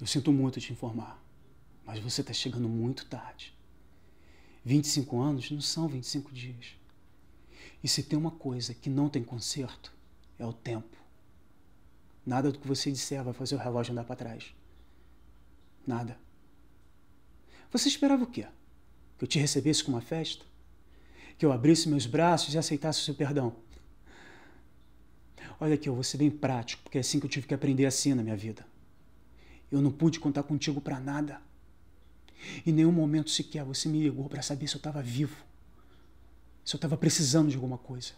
Eu sinto muito te informar, mas você está chegando muito tarde. 25 anos não são 25 dias. E se tem uma coisa que não tem conserto, é o tempo. Nada do que você disser vai fazer o relógio andar para trás. Nada. Você esperava o quê? Que eu te recebesse com uma festa? Que eu abrisse meus braços e aceitasse o seu perdão? Olha aqui, eu vou ser bem prático, porque é assim que eu tive que aprender assim na minha vida. Eu não pude contar contigo para nada. Em nenhum momento sequer você me ligou para saber se eu estava vivo, se eu estava precisando de alguma coisa.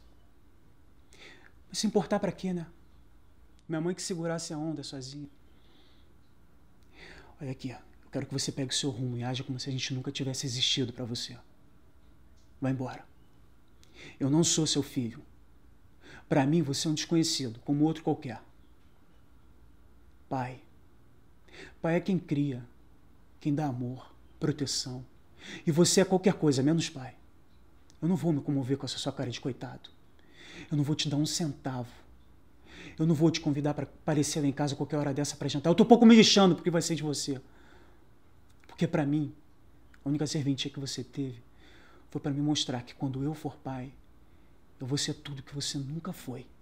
Mas se importar para quê, né? Minha mãe que segurasse a onda sozinha. Olha aqui, eu quero que você pegue o seu rumo e haja como se a gente nunca tivesse existido para você. Vai embora. Eu não sou seu filho. Para mim, você é um desconhecido, como outro qualquer. Pai. Pai é quem cria, quem dá amor, proteção. E você é qualquer coisa, menos pai. Eu não vou me comover com essa sua cara de coitado. Eu não vou te dar um centavo. Eu não vou te convidar para aparecer lá em casa qualquer hora dessa para jantar. Eu tô um pouco me lixando porque vai ser de você. Porque para mim, a única serventia que você teve foi para me mostrar que quando eu for pai, eu vou ser tudo que você nunca foi.